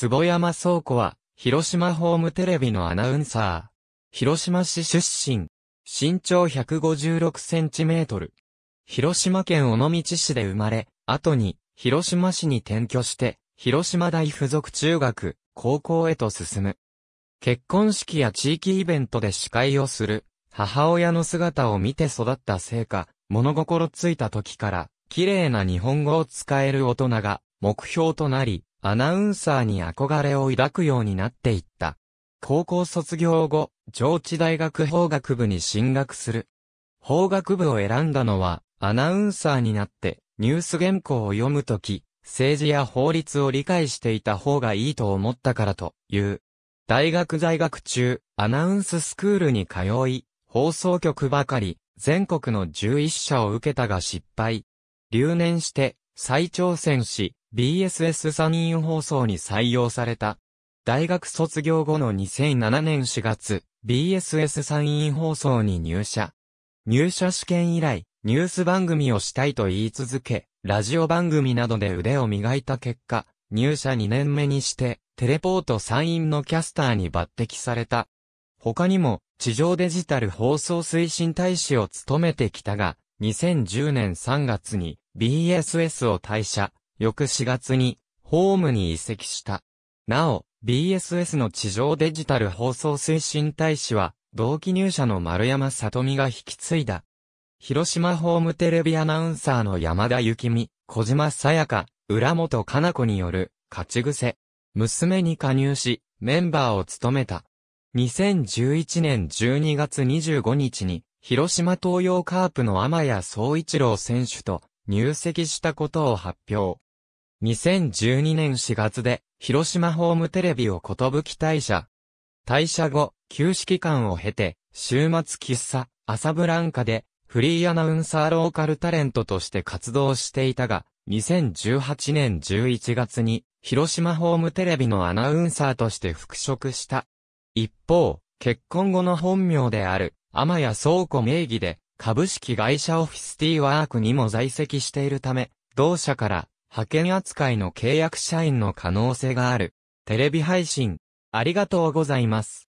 坪山倉庫は、広島ホームテレビのアナウンサー。広島市出身。身長156センチメートル。広島県尾道市で生まれ、後に、広島市に転居して、広島大附属中学、高校へと進む。結婚式や地域イベントで司会をする、母親の姿を見て育ったせいか、物心ついた時から、綺麗な日本語を使える大人が目標となり、アナウンサーに憧れを抱くようになっていった。高校卒業後、上智大学法学部に進学する。法学部を選んだのは、アナウンサーになって、ニュース原稿を読むとき、政治や法律を理解していた方がいいと思ったからという。大学在学中、アナウンススクールに通い、放送局ばかり、全国の11社を受けたが失敗。留年して、再挑戦し、BSS 参院放送に採用された。大学卒業後の2007年4月、BSS 参院放送に入社。入社試験以来、ニュース番組をしたいと言い続け、ラジオ番組などで腕を磨いた結果、入社2年目にして、テレポート参院のキャスターに抜擢された。他にも、地上デジタル放送推進大使を務めてきたが、2010年3月に BSS を退社、翌4月に、ホームに移籍した。なお、BSS の地上デジタル放送推進大使は、同期入社の丸山里美が引き継いだ。広島ホームテレビアナウンサーの山田幸美、小島さやか、浦本かな子による、勝ち癖。娘に加入し、メンバーを務めた。2011年12月25日に、広島東洋カープの天谷総一郎選手と入籍したことを発表。2012年4月で、広島ホームテレビをことぶき退社。退社後、休止期間を経て、週末喫茶、朝ブランカで、フリーアナウンサーローカルタレントとして活動していたが、2018年11月に、広島ホームテレビのアナウンサーとして復職した。一方、結婚後の本名である、天谷倉庫名義で、株式会社オフィスティーワークにも在籍しているため、同社から派遣扱いの契約社員の可能性がある。テレビ配信、ありがとうございます。